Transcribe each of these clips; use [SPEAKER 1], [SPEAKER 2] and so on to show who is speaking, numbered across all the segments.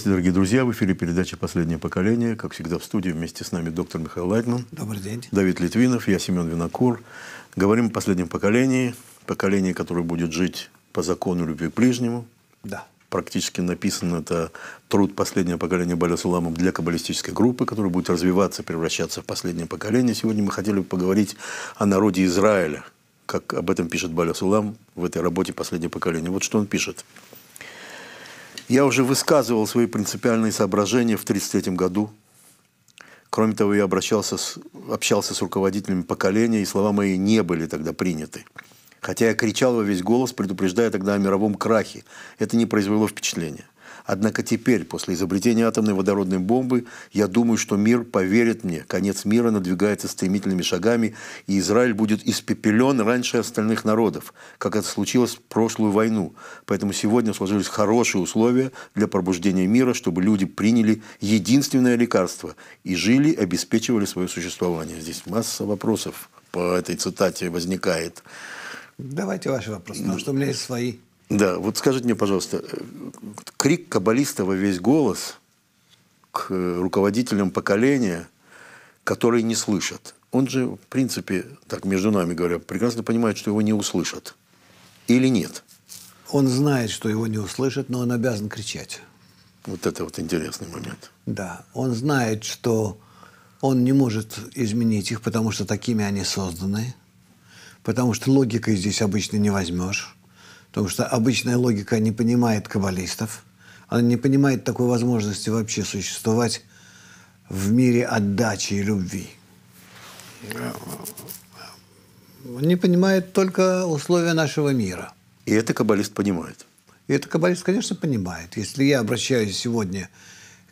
[SPEAKER 1] Здравствуйте, дорогие друзья. В эфире передача «Последнее поколение». Как всегда, в студии вместе с нами доктор Михаил Лайтман. Добрый день. Давид Литвинов, я Семен Винокур. Говорим о последнем поколении. Поколении, которое будет жить по закону любви к ближнему. Да. Практически написан это труд "Последнее поколение" Баля для каббалистической группы, которая будет развиваться, превращаться в последнее поколение. Сегодня мы хотели бы поговорить о народе Израиля, как об этом пишет Баля Сулам в этой работе «Последнее поколение». Вот что он пишет. Я уже высказывал свои принципиальные соображения в 1933 году. Кроме того, я обращался с, общался с руководителями поколения, и слова мои не были тогда приняты. Хотя я кричал во весь голос, предупреждая тогда о мировом крахе. Это не произвело впечатления – Однако теперь, после изобретения атомной водородной бомбы, я думаю, что мир поверит мне. Конец мира надвигается стремительными шагами, и Израиль будет испепелен раньше остальных народов, как это случилось в прошлую войну. Поэтому сегодня сложились хорошие условия для пробуждения мира, чтобы люди приняли единственное лекарство и жили, обеспечивали свое существование. Здесь масса вопросов по этой цитате возникает.
[SPEAKER 2] Давайте ваши вопросы, потому ну, что у меня есть свои.
[SPEAKER 1] Да, вот скажите мне, пожалуйста, э, крик каббалиста во весь голос к руководителям поколения, которые не слышат. Он же, в принципе, так между нами говоря, прекрасно понимает, что его не услышат. Или нет?
[SPEAKER 2] Он знает, что его не услышат, но он обязан кричать.
[SPEAKER 1] Вот это вот интересный момент.
[SPEAKER 2] Да, он знает, что он не может изменить их, потому что такими они созданы, потому что логикой здесь обычно не возьмешь потому что обычная логика не понимает каббалистов, она не понимает такой возможности вообще существовать в мире отдачи и любви. Не понимает только условия нашего мира.
[SPEAKER 1] И это каббалист понимает.
[SPEAKER 2] И это каббалист, конечно, понимает. Если я обращаюсь сегодня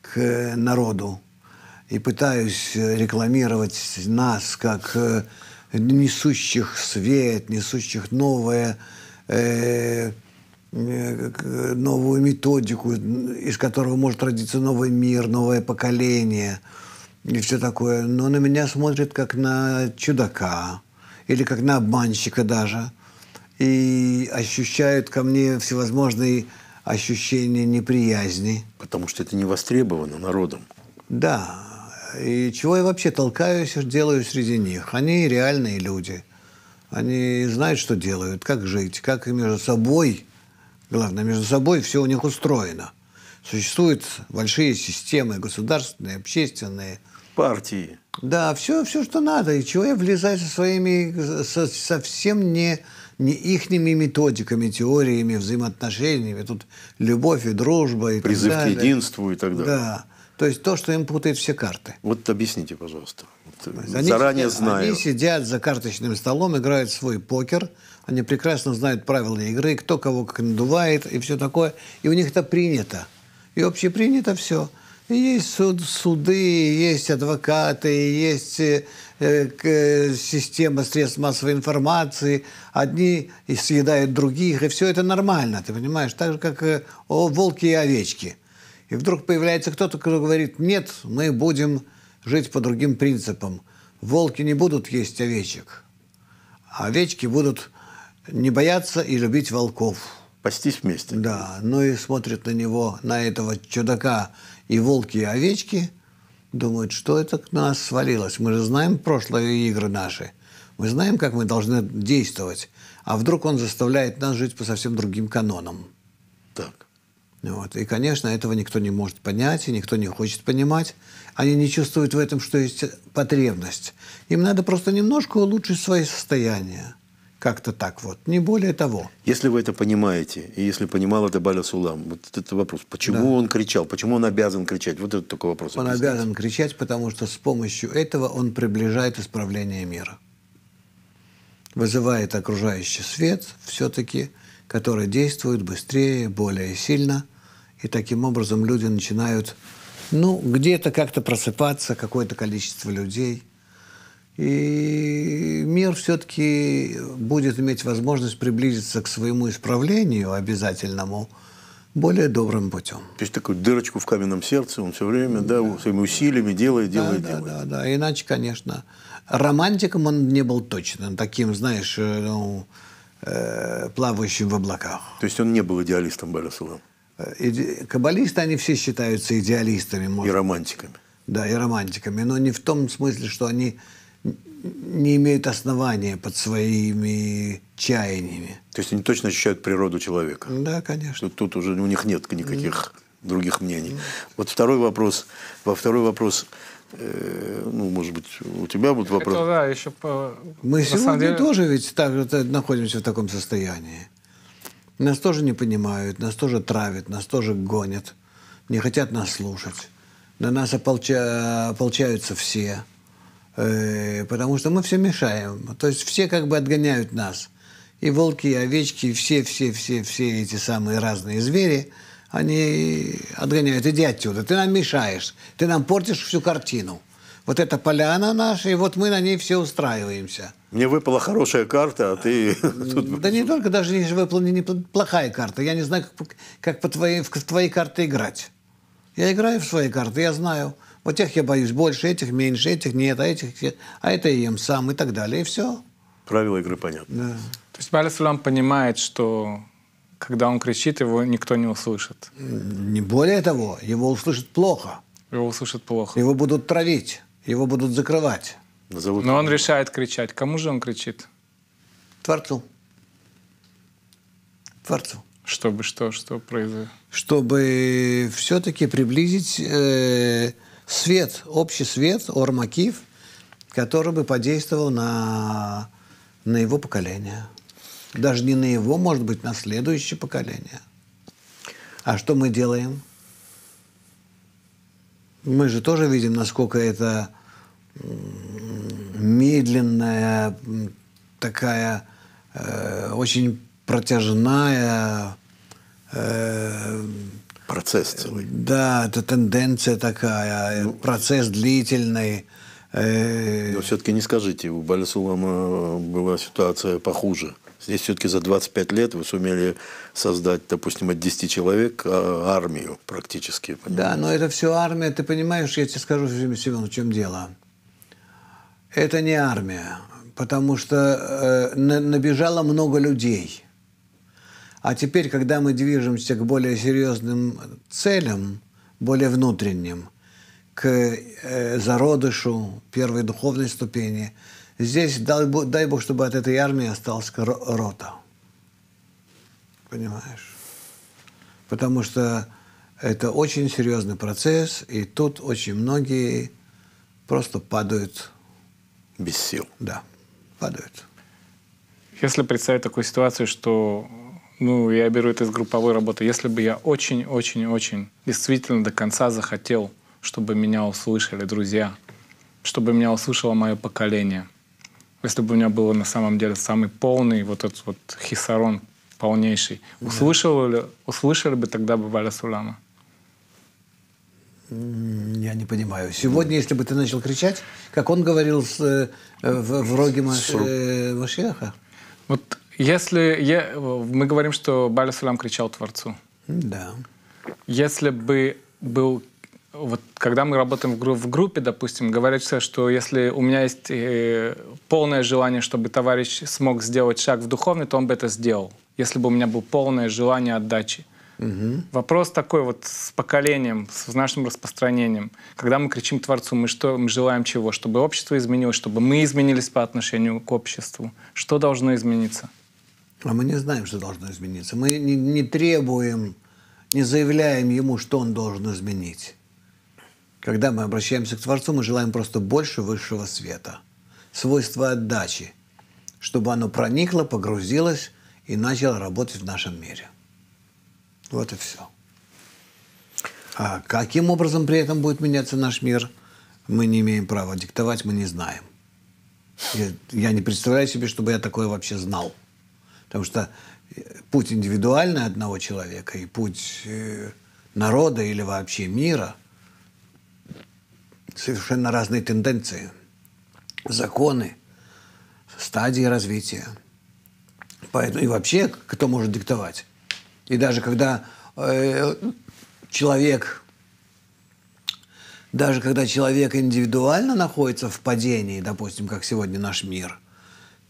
[SPEAKER 2] к народу и пытаюсь рекламировать нас как э, несущих свет, несущих новое, Э, новую методику, из которого может родиться новый мир, новое поколение и все такое. Но на меня смотрит как на чудака или как на обманщика даже. И ощущают ко мне всевозможные ощущения неприязни.
[SPEAKER 1] Потому что это не востребовано народом.
[SPEAKER 2] Да. И чего я вообще толкаюсь, делаю среди них? Они реальные люди – они знают, что делают, как жить, как и между собой, главное, между собой все у них устроено. Существуют большие системы государственные, общественные. Партии. Да, все, все, что надо. И чего я влезает со своими со, совсем не, не ихними методиками, теориями, взаимоотношениями. Тут любовь и дружба и Призыв так далее. к единству и так далее. Да. То есть то, что им путает все карты. Вот объясните, пожалуйста. Э, они заранее сидят, знаю. Они сидят за карточным столом, играют свой покер. Они прекрасно знают правила игры, кто кого как надувает и все такое. И у них это принято. И общепринято все. И есть суд, суды, есть адвокаты, есть э, э, э, система средств массовой информации. Одни съедают других, и все это нормально, ты понимаешь? Так же, как э, о, волки и овечки – и вдруг появляется кто-то, кто говорит, нет, мы будем жить по другим принципам. Волки не будут есть овечек, а овечки будут не бояться и любить волков. Пастись вместе. Да, ну и смотрят на него, на этого чудака и волки, и овечки, думают, что это на нас свалилось. Мы же знаем прошлые игры наши. Мы знаем, как мы должны действовать. А вдруг он заставляет нас жить по совсем другим канонам. Так. Вот. И, конечно, этого никто не может понять, и никто не хочет понимать. Они не чувствуют в этом, что есть потребность. Им надо просто немножко улучшить свое состояние, Как-то так вот, не более того.
[SPEAKER 1] Если вы это понимаете, и если понимал это Баля Сулам, вот этот вопрос, почему да. он кричал, почему он обязан кричать? Вот это такой вопрос. Он обязан
[SPEAKER 2] кричать, потому что с помощью этого он приближает исправление мира. Вызывает окружающий свет все-таки – которые действуют быстрее, более сильно. И таким образом люди начинают, ну, где-то как-то просыпаться, какое-то количество людей. И мир все-таки будет иметь возможность приблизиться к своему исправлению обязательному более добрым путем. То есть такую дырочку в каменном сердце он все время, да, да своими усилиями делает, делает, да, делает. Да, да, да. Иначе, конечно, романтиком он не был точно. Таким, знаешь, э, ну, Э, плавающим в облаках. То есть он не был идеалистом Беллисова? Э, иде... Каббалисты, они все считаются идеалистами. Может. И романтиками. Да, и романтиками. Но не в том смысле, что они не имеют основания под своими чаяниями. То есть они точно ощущают природу человека? Да, конечно. Ну,
[SPEAKER 1] тут, уже у них нет никаких mm. других мнений. Mm. Вот второй вопрос. Во второй вопрос Э, ну, может быть, у тебя будут вопросы.
[SPEAKER 3] да, еще по... Мы сегодня деле...
[SPEAKER 1] тоже
[SPEAKER 2] ведь так, э, находимся в таком состоянии. Нас тоже не понимают, нас тоже травят, нас тоже гонят, не хотят нас слушать. На нас ополча... ополчаются все, э, потому что мы все мешаем. То есть все как бы отгоняют нас. И волки, и овечки, и все-все-все-все эти самые разные звери – они отгоняют. Иди отсюда, ты нам мешаешь, ты нам портишь всю картину. Вот эта поляна наша, и вот мы на ней все устраиваемся. Мне выпала
[SPEAKER 1] хорошая карта, а ты... Э, да
[SPEAKER 2] не только, даже не выпала не плохая карта. Я не знаю, как, как по твоей, в твои карты играть. Я играю в свои карты, я знаю. Вот тех я боюсь больше, этих меньше, этих нет, а этих... А это я ем сам и так далее, и все.
[SPEAKER 1] Правила игры понятны.
[SPEAKER 3] Да. То есть Борис Лам понимает, что когда он кричит, его никто не услышит. Не более того, его услышат плохо. Его услышат плохо. Его
[SPEAKER 2] будут травить, его будут закрывать.
[SPEAKER 3] Назовут Но он решает кричать. Кому же он кричит? Творцу. Творцу. Чтобы что, что произошло?
[SPEAKER 2] Чтобы все-таки приблизить э, свет, общий свет, Ормакив, который бы подействовал на, на его поколение. Даже не на его, может быть, на следующее поколение. А что мы делаем? Мы же тоже видим, насколько это медленная, такая э, очень протяжная... Э, Процесс э, целый. Да, это тенденция такая, э, ну, процесс длительный. Э.
[SPEAKER 1] Но все-таки не скажите, у Балисулама была ситуация похуже – Здесь все-таки за 25 лет вы сумели создать, допустим, от 10 человек э, армию практически. Понимаете? Да, но
[SPEAKER 2] это все армия. Ты понимаешь, я тебе скажу, Семен, в чем дело. Это не армия, потому что э, набежало много людей. А теперь, когда мы движемся к более серьезным целям, более внутренним, к э, зародышу первой духовной ступени – Здесь, дай бог, дай бог, чтобы от этой армии осталась рота. Понимаешь? Потому что это очень серьезный процесс, и тут очень многие просто падают. Без сил. Да, падают.
[SPEAKER 3] Если представить такую ситуацию, что ну, я беру это из групповой работы. Если бы я очень-очень-очень действительно до конца захотел, чтобы меня услышали друзья, чтобы меня услышало мое поколение, если бы у меня было на самом деле самый полный вот этот вот хисарон полнейший, да. услышали, бы тогда бы Валя Сулама?
[SPEAKER 2] Я не понимаю. Сегодня, если бы ты начал кричать, как он говорил с, э, в, в роге Маш, э,
[SPEAKER 3] Машиаха? Вот если я, мы говорим, что Баля Сулам кричал Творцу. Да. Если бы был вот когда мы работаем в, гру в группе, допустим, говорится, что если у меня есть э, полное желание, чтобы товарищ смог сделать шаг в духовный, то он бы это сделал, если бы у меня было полное желание отдачи. Угу. Вопрос такой вот с поколением, с нашим распространением. Когда мы кричим Творцу, мы что, мы желаем чего? Чтобы общество изменилось, чтобы мы изменились по отношению к обществу. Что должно измениться?
[SPEAKER 2] А мы не знаем, что должно измениться. Мы не, не требуем, не заявляем ему, что он должен изменить. Когда мы обращаемся к Творцу, мы желаем просто больше высшего света. свойства отдачи, чтобы оно проникло, погрузилось и начало работать в нашем мире. Вот и все. А каким образом при этом будет меняться наш мир, мы не имеем права диктовать, мы не знаем. я не представляю себе, чтобы я такое вообще знал. Потому что э, путь индивидуальный одного человека и путь э, народа или вообще мира – совершенно разные тенденции, законы, стадии развития. Поэтому и вообще, кто может диктовать? И даже когда э, человек, даже когда человек индивидуально находится в падении, допустим, как сегодня наш мир,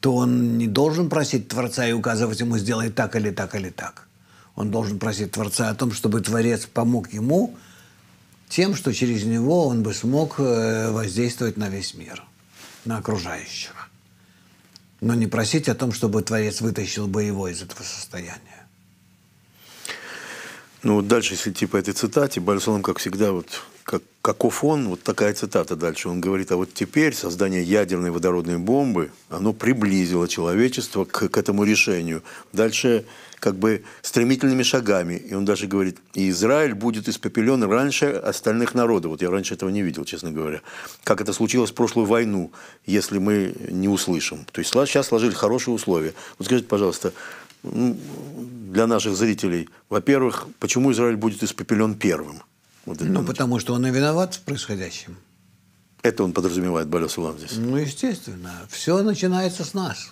[SPEAKER 2] то он не должен просить Творца и указывать ему сделать так или так или так. Он должен просить Творца о том, чтобы Творец помог ему тем, что через него он бы смог э, воздействовать на весь мир, на окружающего. Но не просить о том, чтобы Творец вытащил бы его из этого состояния.
[SPEAKER 1] Ну вот дальше, если идти типа по этой цитате, Бальсон, как всегда, вот как, каков он, вот такая цитата дальше. Он говорит, а вот теперь создание ядерной водородной бомбы, оно приблизило человечество к, к этому решению. Дальше как бы стремительными шагами. И он даже говорит, и Израиль будет испепелен раньше остальных народов. Вот я раньше этого не видел, честно говоря. Как это случилось в прошлую войну, если мы не услышим. То есть сейчас сложили хорошие условия. Вот скажите, пожалуйста, ну, для наших зрителей. Во-первых, почему Израиль будет испепелен первым?
[SPEAKER 2] Вот ну, потому что он и виноват в происходящем.
[SPEAKER 1] Это он подразумевает, Балесулам, здесь.
[SPEAKER 2] Ну, естественно. Все начинается с нас.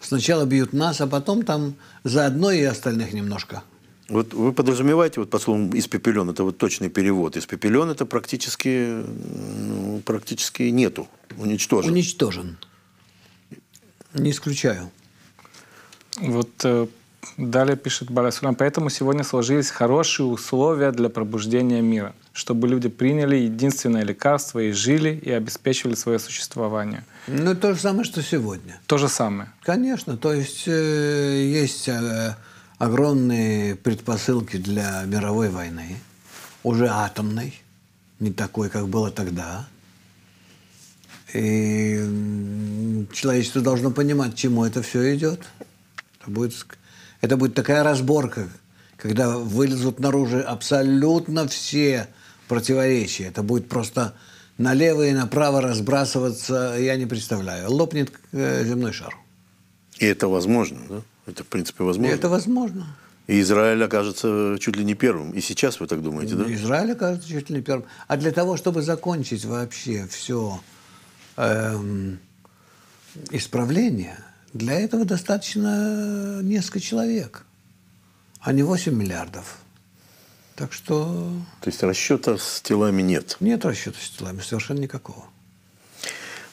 [SPEAKER 2] Сначала бьют нас, а потом там заодно и остальных немножко.
[SPEAKER 1] Вот вы подразумеваете, вот по словом «испепелен» – это вот точный перевод. «Испепелен» – это практически, ну,
[SPEAKER 3] практически нету, уничтожен. Уничтожен. Не исключаю. Вот э, далее пишет Барасулям, поэтому сегодня сложились хорошие условия для пробуждения мира, чтобы люди приняли единственное лекарство и жили, и обеспечивали свое существование. Ну, то же самое, что сегодня. То же самое.
[SPEAKER 2] Конечно, то есть э, есть э, огромные предпосылки для мировой войны, уже атомной, не такой, как было тогда. И человечество должно понимать, к чему это все идет. Будет, это будет такая разборка, когда вылезут наружу абсолютно все противоречия. Это будет просто налево и направо разбрасываться, я не представляю. Лопнет э, земной шар.
[SPEAKER 1] И это возможно, да? Это, в принципе, возможно. И это возможно. И Израиль окажется э, чуть ли не первым. И сейчас вы так думаете, да?
[SPEAKER 2] Израиль окажется чуть ли не первым. А для того, чтобы закончить вообще все эм, исправление – для этого достаточно э, несколько человек, а не 8 миллиардов. Так что...
[SPEAKER 1] То есть расчета с телами нет?
[SPEAKER 2] Нет расчета с телами, совершенно никакого.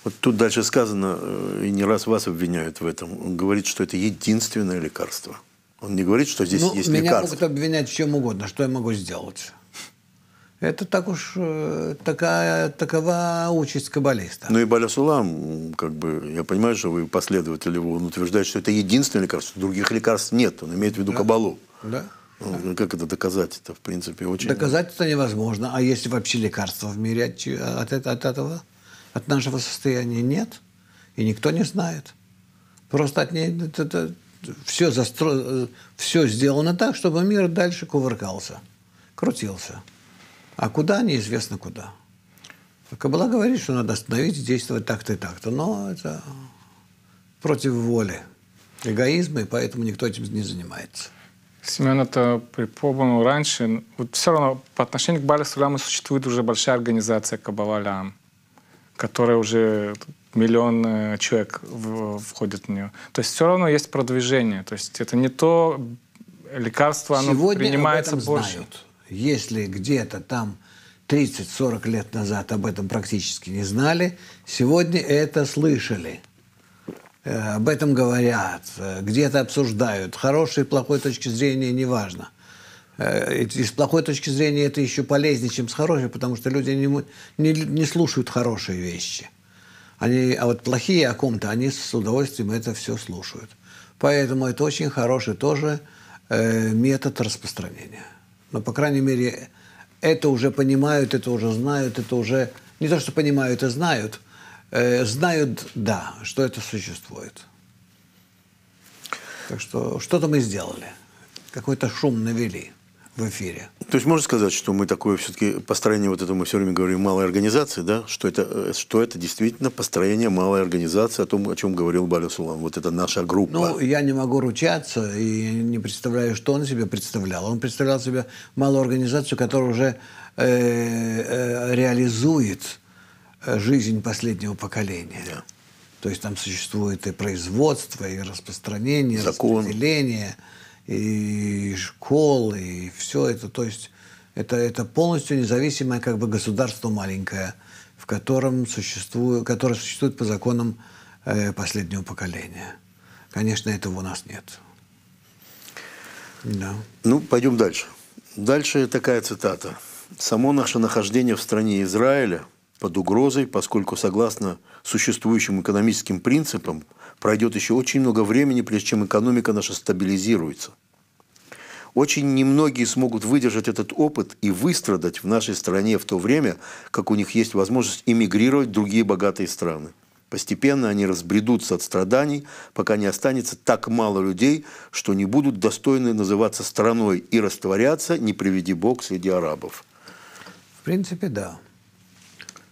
[SPEAKER 1] Вот тут дальше сказано, э, и не раз вас обвиняют в этом, он говорит, что это единственное лекарство. Он не говорит, что здесь ну, есть меня лекарство.
[SPEAKER 2] Меня могут обвинять в чем угодно, что я могу сделать. Это так уж э, такая, такова участь каббалиста.
[SPEAKER 1] Ну и Балясулам, как бы, я понимаю, что вы последователь его, он утверждает, что это единственное лекарство, других лекарств нет, он имеет в виду да. кабалу. Да. Ну, как это доказать? Это, в принципе, очень... Доказать
[SPEAKER 2] это невозможно. А есть вообще лекарства в мире от, от, от этого? От нашего состояния нет. И никто не знает. Просто от ней... Это, это, все, застро... Э, все сделано так, чтобы мир дальше кувыркался, крутился. А куда, неизвестно куда. Кабала говорит, что надо остановить действовать так-то и так-то. Но это против воли
[SPEAKER 3] эгоизма, и поэтому никто этим не занимается. Семен это припомнил раньше. Вот все равно по отношению к Бале Суляму существует уже большая организация Кабала Лям, которая уже миллион э, человек в, входит в нее. То есть все равно есть продвижение. То есть это не то лекарство, оно Сегодня принимается об этом больше. Знают.
[SPEAKER 2] Если где-то там 30-40 лет назад об этом практически не знали, сегодня это слышали. Э, об этом говорят, э, где-то обсуждают. Хорошей и плохой точки зрения неважно. Э, и с плохой точки зрения это еще полезнее, чем с хорошей, потому что люди не, не, не слушают хорошие вещи. Они, а вот плохие о ком-то, они с удовольствием это все слушают. Поэтому это очень хороший тоже э, метод распространения но, по крайней мере, это уже понимают, это уже знают, это уже не то, что понимают и а знают, э, знают, да, что это существует. Так что что-то мы сделали, какой-то шум навели в эфире.
[SPEAKER 1] То есть можно сказать, что мы такое все-таки построение, вот это мы все время говорим, малой организации, да, что это, э, что это действительно построение малой организации, о том, о чем говорил Баля вот это наша группа.
[SPEAKER 2] Ну, я не могу ручаться и не представляю, что он себе представлял. Он представлял себе малую организацию, которая уже э, э, реализует э, жизнь последнего поколения. Да. То есть там существует и производство, и распространение, Закон. распределение. Закон и школы, и все это. То есть это, это полностью независимое как бы государство маленькое, в котором существует, которое существует по законам э, последнего поколения. Конечно, этого у нас нет. Да.
[SPEAKER 1] Ну, пойдем дальше. Дальше такая цитата. «Само наше нахождение в стране Израиля под угрозой, поскольку, согласно существующим экономическим принципам – пройдет еще очень много времени, прежде чем экономика наша стабилизируется. Очень немногие смогут выдержать этот опыт и выстрадать в нашей стране в то время, как у них есть возможность эмигрировать в другие богатые страны. Постепенно они разбредутся от страданий, пока не останется так мало людей, что не будут достойны называться страной и растворяться, не приведи бог, среди арабов.
[SPEAKER 2] В принципе, да.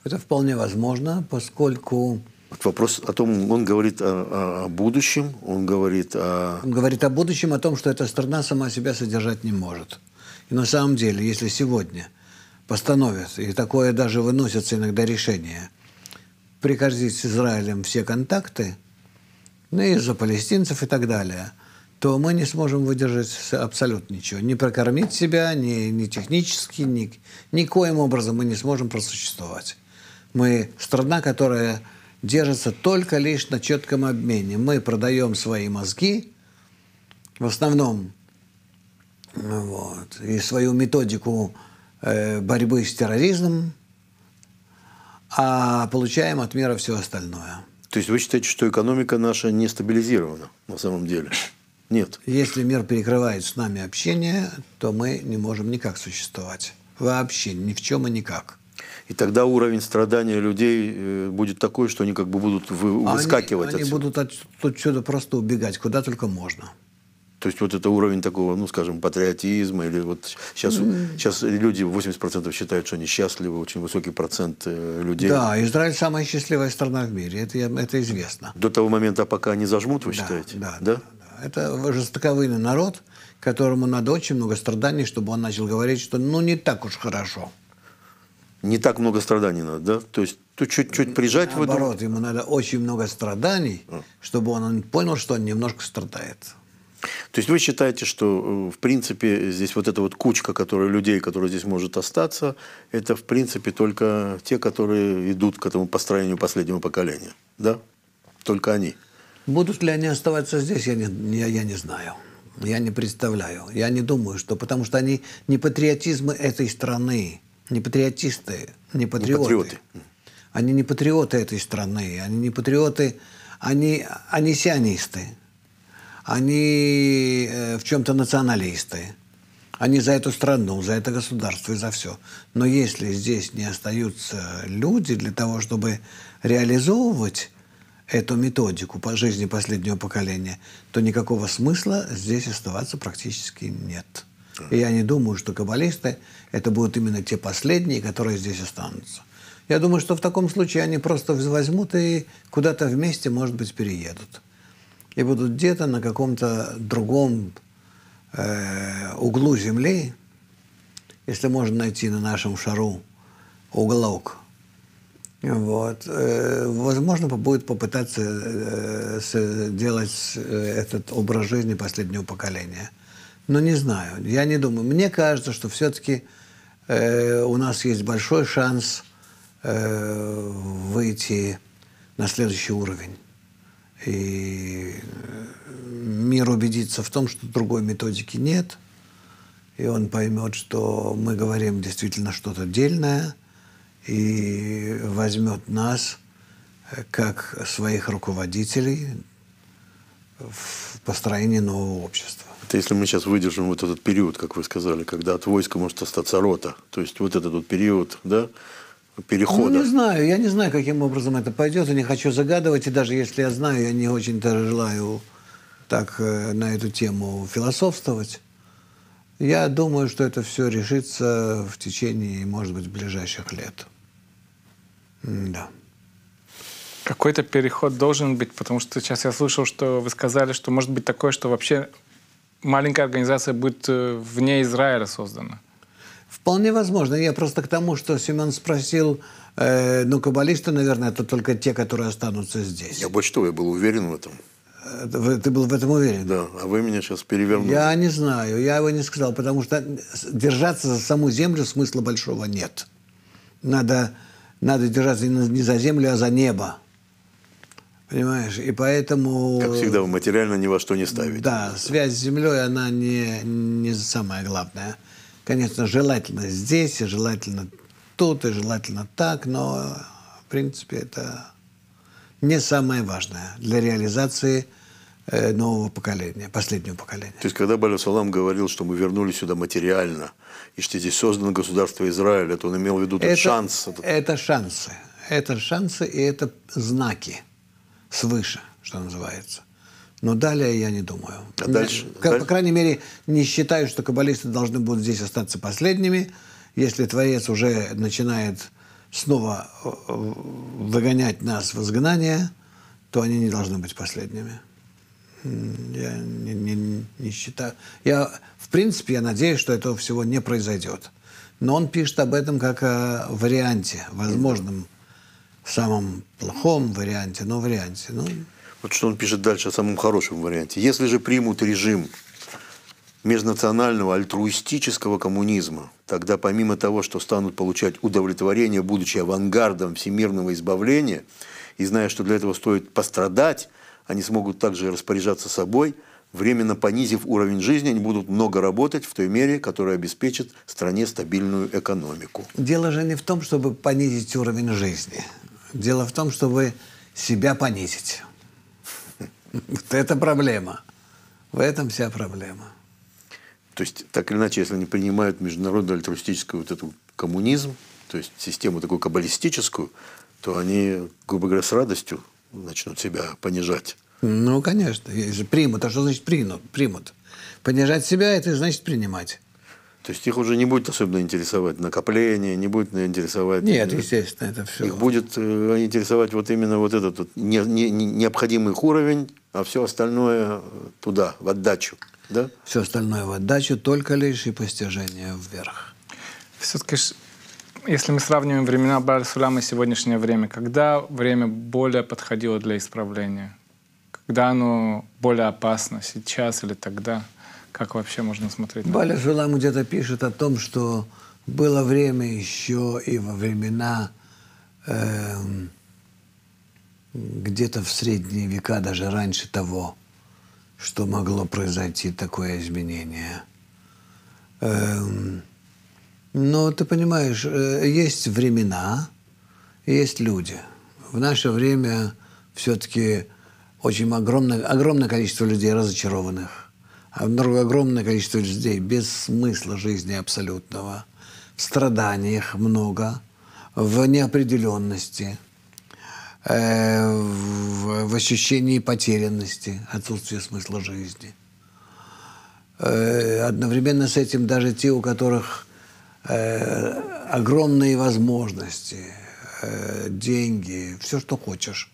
[SPEAKER 2] Это вполне возможно, поскольку
[SPEAKER 1] вот вопрос о том, он говорит о, о будущем, он говорит о...
[SPEAKER 2] Он говорит о будущем, о том, что эта страна сама себя содержать не может. И на самом деле, если сегодня постановят, и такое даже выносится иногда решение, прекратить с Израилем все контакты, ну, и за палестинцев и так далее, то мы не сможем выдержать абсолютно ничего. Не прокормить себя, ни, ни технически, ни, никоим образом мы не сможем просуществовать. Мы страна, которая держится только лишь на четком обмене. Мы продаем свои мозги, в основном, вот, и свою методику э, борьбы с терроризмом, а получаем от мира все остальное.
[SPEAKER 1] То есть вы считаете, что экономика наша не стабилизирована на самом деле?
[SPEAKER 2] Нет. Если мир перекрывает с нами общение, то мы не можем никак существовать. Вообще ни в чем и никак.
[SPEAKER 1] И тогда уровень страдания людей э, будет такой, что они как бы будут вы, выскакивать они, отсюда.
[SPEAKER 2] Они будут от, отсюда просто убегать, куда только можно.
[SPEAKER 1] То есть вот это уровень такого, ну, скажем, патриотизма, или вот сейчас, сейчас люди 80% считают, что они счастливы, очень высокий процент э, людей. Да,
[SPEAKER 2] Израиль самая счастливая страна в мире, это, это известно.
[SPEAKER 1] До того момента, пока они зажмут, вы да, считаете?
[SPEAKER 2] Да, да, да. да. Это жестоковыйный народ, которому надо очень много страданий, чтобы он начал говорить, что ну не так уж хорошо
[SPEAKER 1] не так много страданий надо, да? То есть
[SPEAKER 2] тут чуть-чуть прижать. Наоборот, ему надо очень много страданий, а. чтобы он понял, что он немножко страдает.
[SPEAKER 1] То есть вы считаете, что, э, в принципе, здесь вот эта вот кучка которая, людей, которая здесь может остаться, это, в принципе, только те, которые идут к этому построению последнего поколения, да? Только они.
[SPEAKER 2] Будут ли они оставаться здесь, я не, я, я не знаю. Я не представляю. Я не думаю, что... Потому что они не патриотизмы этой страны не патриотисты, не патриоты. Не патриоты. Они не патриоты этой страны, они не патриоты, они, они сионисты, они э, в чем-то националисты, они за эту страну, за это государство и за все. Но если здесь не остаются люди для того, чтобы реализовывать эту методику по жизни последнего поколения, то никакого смысла здесь оставаться практически нет. И я не думаю, что каббалисты – это будут именно те последние, которые здесь останутся. Я думаю, что в таком случае они просто возьмут и куда-то вместе, может быть, переедут. И будут где-то на каком-то другом э, углу Земли, если можно найти на нашем шару уголок. Вот. Э, возможно, будет попытаться э, делать э, этот образ жизни последнего поколения – но ну, не знаю, я не думаю. Мне кажется, что все-таки э, у нас есть большой шанс э, выйти на следующий уровень. И э, мир убедится в том, что другой методики нет, и он поймет, что мы говорим действительно что-то дельное, и возьмет нас э, как своих руководителей в построении нового общества.
[SPEAKER 1] Это если мы сейчас выдержим вот этот период, как вы сказали, когда от войска может остаться рота. То есть вот этот вот период, да, перехода. Ну, не
[SPEAKER 2] знаю. Я не знаю, каким образом это пойдет. Я не хочу загадывать. И даже если я знаю, я не очень-то желаю так э, на эту тему философствовать. Я думаю, что это все решится в течение, может быть, ближайших лет.
[SPEAKER 3] Да. Какой-то переход должен быть, потому что сейчас я слышал, что вы сказали, что может быть такое, что вообще маленькая организация будет э, вне Израиля создана.
[SPEAKER 2] Вполне возможно. Я просто к тому, что Семен спросил, э, ну, каббалисты, наверное, это только те, которые останутся здесь.
[SPEAKER 1] Я больше того, я был уверен в этом. Э, ты был в этом уверен? Да, а вы меня сейчас перевернули. Я
[SPEAKER 2] не знаю, я его не сказал, потому что держаться за саму землю смысла большого нет. Надо, надо держаться не за землю, а за небо. Понимаешь? И поэтому... Как всегда,
[SPEAKER 1] вы материально ни во что не ставите. Да,
[SPEAKER 2] связь с землей, она не, не самая главная. Конечно, желательно здесь, и желательно тут, и желательно так, но, в принципе, это не самое важное для реализации э, нового поколения, последнего поколения.
[SPEAKER 1] То есть, когда Балю Салам говорил, что мы вернулись сюда материально, и что здесь создано государство Израиль, это он имел в виду этот это, шанс. Этот...
[SPEAKER 2] Это шансы. Это шансы и это знаки свыше, что называется. Но далее я не думаю. А дальше, как, дальше? По крайней мере, не считаю, что каббалисты должны будут здесь остаться последними. Если Творец уже начинает снова э, выгонять нас в изгнание, то они не должны быть последними. Я не, не, не считаю. Я, в принципе, я надеюсь, что этого всего не произойдет. Но он пишет об этом как о варианте, возможном. mm в самом плохом варианте, но варианте. Ну.
[SPEAKER 1] Вот что он пишет дальше о самом хорошем варианте. Если же примут режим межнационального альтруистического коммунизма, тогда помимо того, что станут получать удовлетворение, будучи авангардом всемирного избавления, и зная, что для этого стоит пострадать, они смогут также распоряжаться собой, временно понизив уровень жизни, они будут много работать в той мере, которая обеспечит стране стабильную экономику.
[SPEAKER 2] Дело же не в том, чтобы понизить уровень жизни – Дело в том, чтобы себя понизить. Вот это проблема. В этом вся проблема.
[SPEAKER 1] То есть, так или иначе, если они принимают международный альтруистический вот эту коммунизм, то есть систему такую каббалистическую, то они, грубо говоря, с радостью начнут себя понижать.
[SPEAKER 2] Ну, конечно. Примут. А что значит примут? Примут. Понижать себя – это значит принимать. То есть
[SPEAKER 1] их уже не будет особенно интересовать накопление, не будет интересовать... Нет, э, естественно,
[SPEAKER 2] это все. Их будет
[SPEAKER 1] э, интересовать вот именно вот этот вот не, не, необходимый уровень, а все остальное
[SPEAKER 2] э,
[SPEAKER 3] туда, в отдачу.
[SPEAKER 2] Да? Все остальное в отдачу, только лишь и постижение
[SPEAKER 3] вверх. Все-таки, если мы сравниваем времена Барсулама и сегодняшнее время, когда время более подходило для исправления? Когда оно более опасно, сейчас или тогда? — как вообще можно смотреть? Баля
[SPEAKER 2] Шулам где-то пишет о том, что было время еще и во времена э, где-то в средние века, даже раньше того, что могло произойти такое изменение. Э, но ты понимаешь, э, есть времена, есть люди. В наше время все-таки очень огромное, огромное количество людей разочарованных а огромное количество людей без смысла жизни абсолютного, в страданиях много, в неопределенности, э, в ощущении потерянности, отсутствия смысла жизни. Э, одновременно с этим даже те, у которых э, огромные возможности, деньги, все, что хочешь,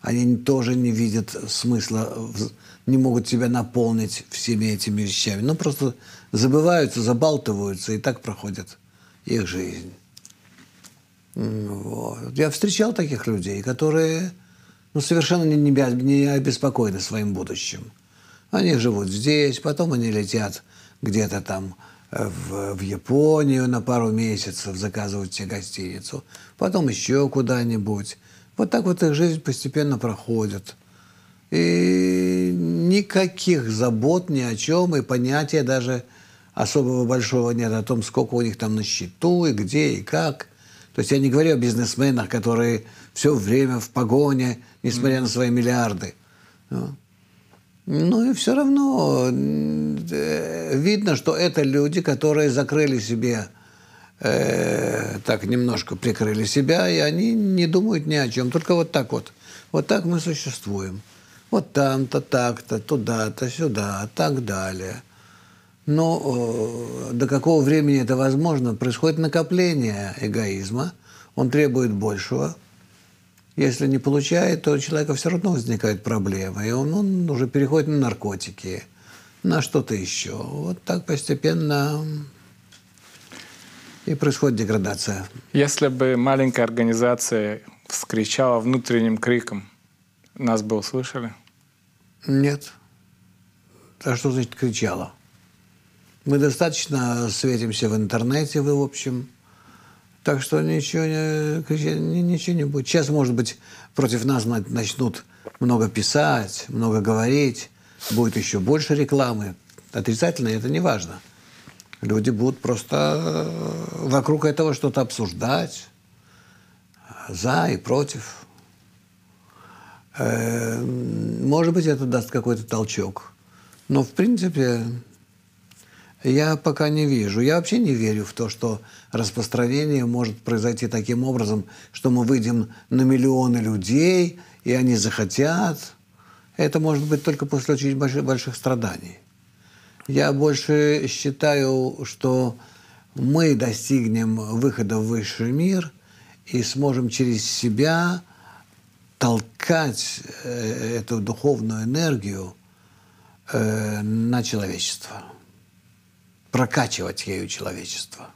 [SPEAKER 2] они тоже не видят смысла в не могут тебя наполнить всеми этими вещами. Ну, просто забываются, забалтываются, и так проходит их жизнь. Ну, вот. Я встречал таких людей, которые ну, совершенно не, не обеспокоены своим будущим. Они живут здесь, потом они летят где-то там э, в, в Японию на пару месяцев, заказывают себе гостиницу, потом еще куда-нибудь. Вот так вот их жизнь постепенно проходит – и никаких забот ни о чем, и понятия даже особого большого нет о том, сколько у них там на счету, и где, и как. То есть я не говорю о бизнесменах, которые все время в погоне, несмотря mm. на свои миллиарды. Ну, ну и все равно э, видно, что это люди, которые закрыли себе, э, так немножко прикрыли себя, и они не думают ни о чем. Только вот так вот. Вот так мы существуем. Вот там-то, так-то, туда-то, сюда, так далее. Но ну, э, до какого времени это возможно? Происходит накопление эгоизма. Он требует большего. Если не получает, то у человека все равно возникают проблемы, И он, он уже переходит на наркотики, на что-то еще. Вот так постепенно и происходит деградация.
[SPEAKER 3] Если бы маленькая организация вскричала внутренним криком, нас бы услышали?
[SPEAKER 2] Нет. А что значит кричала? Мы достаточно светимся в интернете, в общем. Так что ничего не, ничего не будет. Сейчас, может быть, против нас начнут много писать, много говорить, будет еще больше рекламы. Отрицательно это не важно. Люди будут просто э, вокруг этого что-то обсуждать, за и против. Э, может быть, это даст какой-то толчок. Но, в принципе, я пока не вижу. Я вообще не верю в то, что распространение может произойти таким образом, что мы выйдем на миллионы людей, и они захотят. Это может быть только после очень больших, больших страданий. Я больше считаю, что мы достигнем выхода в высший мир и сможем через себя толкать э, эту духовную энергию э, на человечество, прокачивать ею человечество.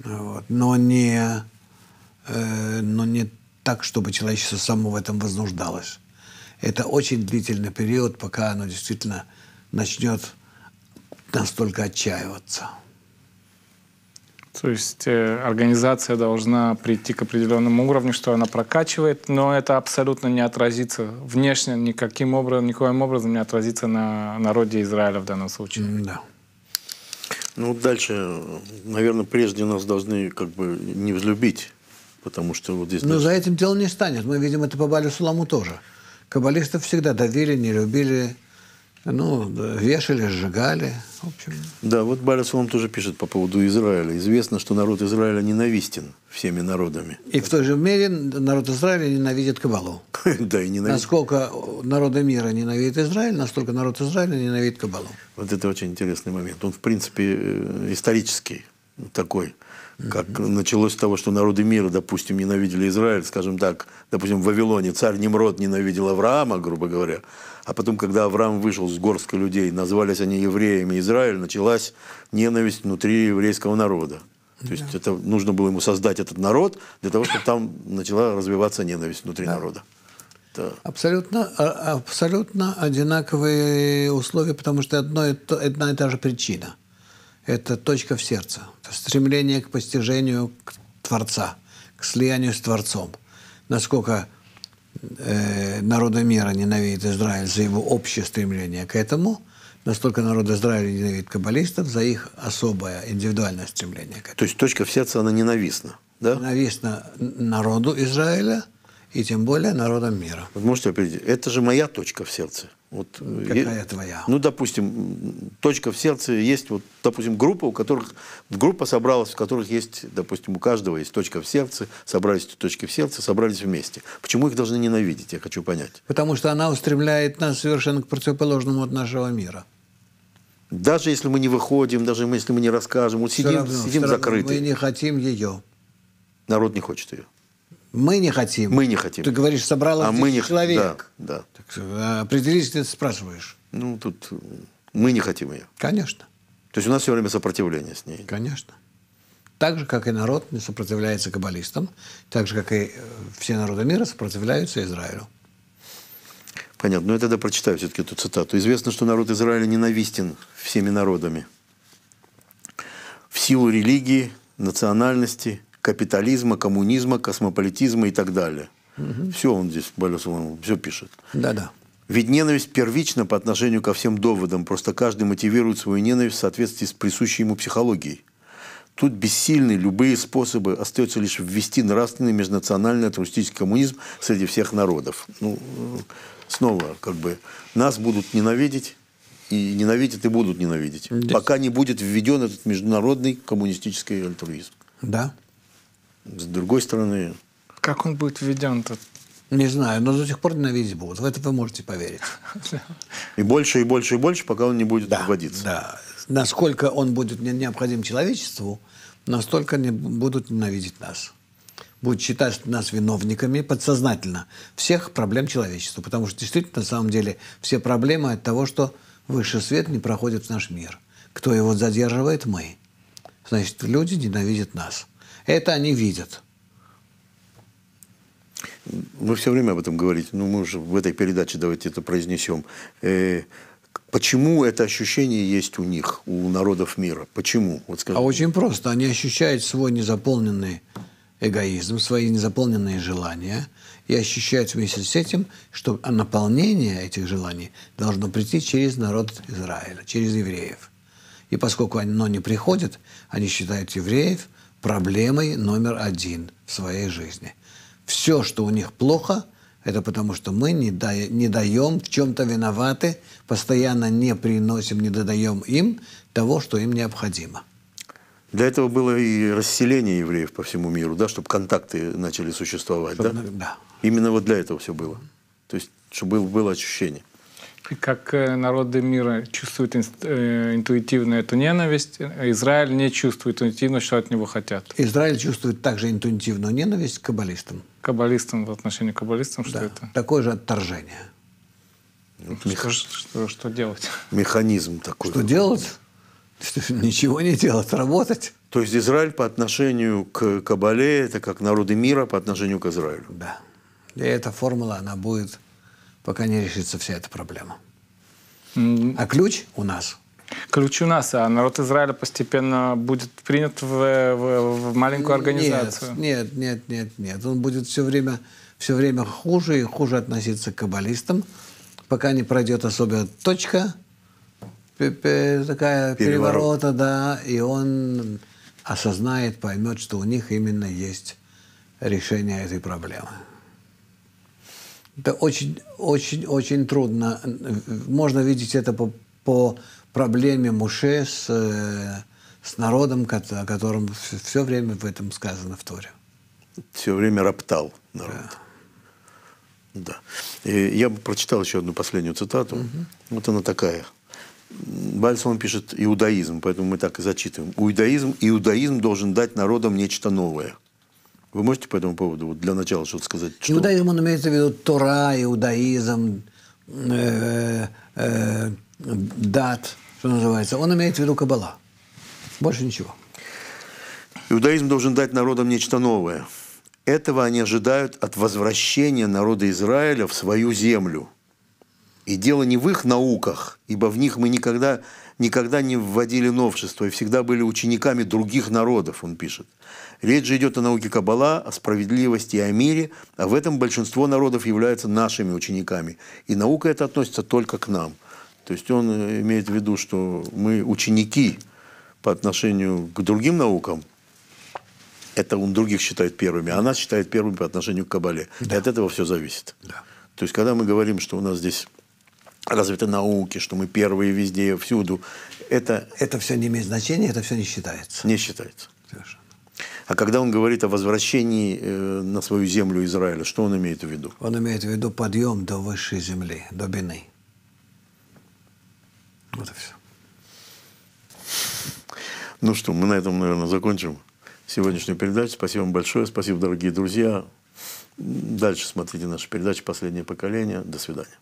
[SPEAKER 2] Вот. Но, не, э, но не так, чтобы человечество само в этом вознуждалось. Это очень длительный период, пока оно действительно начнет настолько отчаиваться.
[SPEAKER 3] То есть э, организация должна прийти к определенному уровню, что она прокачивает, но это абсолютно не отразится внешне никаким образом, никоим образом не отразится на народе Израиля в данном случае. Да. Ну,
[SPEAKER 1] дальше, наверное, прежде нас должны как бы не взлюбить, потому что вот здесь... Но даже... за
[SPEAKER 2] этим дело не станет. Мы видим это по Балю Суламу тоже. Каббалистов всегда давили, не любили, ну, вешали, сжигали. В общем.
[SPEAKER 1] Да, вот Барес вам тоже пишет по поводу Израиля. Известно, что народ Израиля ненавистен всеми народами.
[SPEAKER 2] И в той же мере народ Израиля ненавидит Кабалу. да, и ненавидит. Насколько народы мира ненавидит Израиль, настолько народ Израиля ненавидит Кабалу.
[SPEAKER 1] Вот это очень интересный момент. Он, в принципе, э, исторический такой – как mm-hmm. началось с того, что народы мира, допустим, ненавидели Израиль, скажем так, допустим, в Вавилоне царь Немрод ненавидел Авраама, грубо говоря, а потом, когда Авраам вышел с горска людей, назвались они евреями Израиль, началась ненависть внутри еврейского народа. То да. есть это нужно было ему создать этот народ для того, чтобы там начала развиваться ненависть внутри да. народа. Да.
[SPEAKER 2] Абсолютно, а, абсолютно одинаковые условия, потому что одно, одна и та же причина – это точка в сердце, это стремление к постижению к Творца, к слиянию с Творцом. Насколько э, народы мира ненавидят Израиль за его общее стремление к этому, настолько народ Израиля ненавидит каббалистов за их особое индивидуальное стремление к
[SPEAKER 1] этому. То есть точка в сердце, она ненавистна?
[SPEAKER 2] Да? Ненавистна народу Израиля – и тем более народом мира.
[SPEAKER 1] Вы можете определить, это же моя точка в сердце. Вот, э, Какая е... твоя? Ну, допустим, точка в сердце есть, вот, допустим, группа, у которых группа собралась, в которых есть, допустим, у каждого есть точка в сердце, собрались точки в сердце, собрались вместе. Почему их должны ненавидеть, я хочу понять.
[SPEAKER 2] Потому что она устремляет нас совершенно к противоположному от нашего мира.
[SPEAKER 1] Даже если мы не выходим, даже если мы не
[SPEAKER 2] расскажем, вот все сидим, равно, сидим закрыты. Мы не хотим ее. Народ не хочет ее. Мы не хотим. Мы не хотим. Ты говоришь, собрал а мы не... человек. Да, да. Э, определись, ты спрашиваешь. Ну, тут э, мы не хотим ее. Конечно. То есть у нас все время сопротивление с ней. Конечно. Так же, как и народ не сопротивляется каббалистам, так же, как и э, все народы мира сопротивляются Израилю.
[SPEAKER 1] Понятно. Ну, я тогда прочитаю все-таки эту цитату. «Известно, что народ Израиля ненавистен всеми народами в силу религии, национальности, капитализма, коммунизма, космополитизма и так далее. Угу. Все он здесь, Болесов, все пишет. Да-да. Ведь ненависть первична по отношению ко всем доводам, просто каждый мотивирует свою ненависть в соответствии с присущей ему психологией. Тут бессильны любые способы, остается лишь ввести нравственный межнациональный атеистический коммунизм среди всех народов. Ну, э, снова, как бы, нас будут ненавидеть, и ненавидят, и будут ненавидеть, да. пока не будет введен этот международный коммунистический альтруизм. Да с другой стороны.
[SPEAKER 2] Как он будет введен тут? Не знаю, но до сих пор ненавидеть визе будут. В это вы можете поверить.
[SPEAKER 1] И больше, и больше, и больше, пока он не будет да, вводиться. Да.
[SPEAKER 2] Насколько он будет необходим человечеству, настолько не будут ненавидеть нас. Будут считать нас виновниками подсознательно всех проблем человечества. Потому что действительно, на самом деле, все проблемы от того, что высший свет не проходит в наш мир. Кто его задерживает? Мы. Значит, люди ненавидят нас. Это они видят.
[SPEAKER 1] Вы все время об этом говорите. Ну, мы уже в этой передаче давайте это произнесем. Э, почему это ощущение есть у них, у народов мира? Почему?
[SPEAKER 2] Вот а очень просто. Они ощущают свой незаполненный эгоизм, свои незаполненные желания. И ощущают вместе с этим, что наполнение этих желаний должно прийти через народ Израиля, через евреев. И поскольку оно не приходит, они считают евреев – проблемой номер один в своей жизни. Все, что у них плохо, это потому что мы не, да, не даем, в чем-то виноваты, постоянно не приносим, не додаем им того, что им необходимо.
[SPEAKER 1] Для этого было и расселение евреев по всему миру, да, чтобы контакты начали существовать, чтобы, да? Да. Именно вот для этого все было. То есть, чтобы было, было ощущение
[SPEAKER 3] как э, народы мира чувствуют э, интуитивно эту ненависть, Израиль не чувствует интуитивно, что от него хотят.
[SPEAKER 2] Израиль чувствует также интуитивную ненависть к каббалистам.
[SPEAKER 3] Каббалистам, в отношении к каббалистам, что да. это? Такое же отторжение.
[SPEAKER 2] Ну, что, что,
[SPEAKER 3] что делать?
[SPEAKER 2] Механизм такой. Что делать? Ничего не делать, работать.
[SPEAKER 1] То есть Израиль по отношению к Кабале – это как народы мира по отношению к Израилю. Да.
[SPEAKER 2] И эта формула, она будет пока не решится вся эта проблема.
[SPEAKER 3] А ключ у нас. Ключ у нас, а народ Израиля постепенно будет принят в, в, в маленькую организацию. Нет,
[SPEAKER 2] нет, нет, нет. Он будет все время, все время хуже и хуже относиться к каббалистам, пока не пройдет особая точка, такая Переворот. переворота, да, и он осознает, поймет, что у них именно есть решение этой проблемы. Это очень, очень, очень трудно. Можно видеть это по, по проблеме Муше с, э, с народом, о котором все время в этом сказано в Торе.
[SPEAKER 1] Все время роптал народ. Да. да. И я бы прочитал еще одну последнюю цитату. Угу. Вот она такая. Бальсон пишет иудаизм, поэтому мы так и зачитываем. Иудаизм, иудаизм должен дать народам нечто новое – вы можете по этому поводу вот для начала что-то сказать? Что...
[SPEAKER 2] Иудаизм, он имеется в виду Тора, иудаизм, э, э, дат, что называется. Он имеет в виду Кабала, Больше ничего.
[SPEAKER 1] Иудаизм должен дать народам нечто новое. Этого они ожидают от возвращения народа Израиля в свою землю. И дело не в их науках, ибо в них мы никогда никогда не вводили новшества и всегда были учениками других народов, он пишет. Речь же идет о науке Каббала, о справедливости и о мире, а в этом большинство народов являются нашими учениками. И наука эта относится только к нам. То есть он э, имеет в виду, что мы ученики по отношению к другим наукам, это он других считает первыми, а нас считает первыми по отношению к Кабале. Да. И от этого все зависит. Да. То есть, когда мы говорим, что у нас здесь развитой науки, что мы первые везде, всюду. Это, это все не имеет значения, это все не считается. Не считается. Совершенно. А когда он говорит о возвращении э, на свою землю Израиля, что он имеет в виду?
[SPEAKER 2] Он имеет в виду подъем до высшей земли, до Бины. Вот и все. Ну
[SPEAKER 1] что, мы на этом, наверное, закончим сегодняшнюю передачу. Спасибо вам большое. Спасибо, дорогие друзья. Дальше смотрите наши передачи «Последнее поколение». До свидания.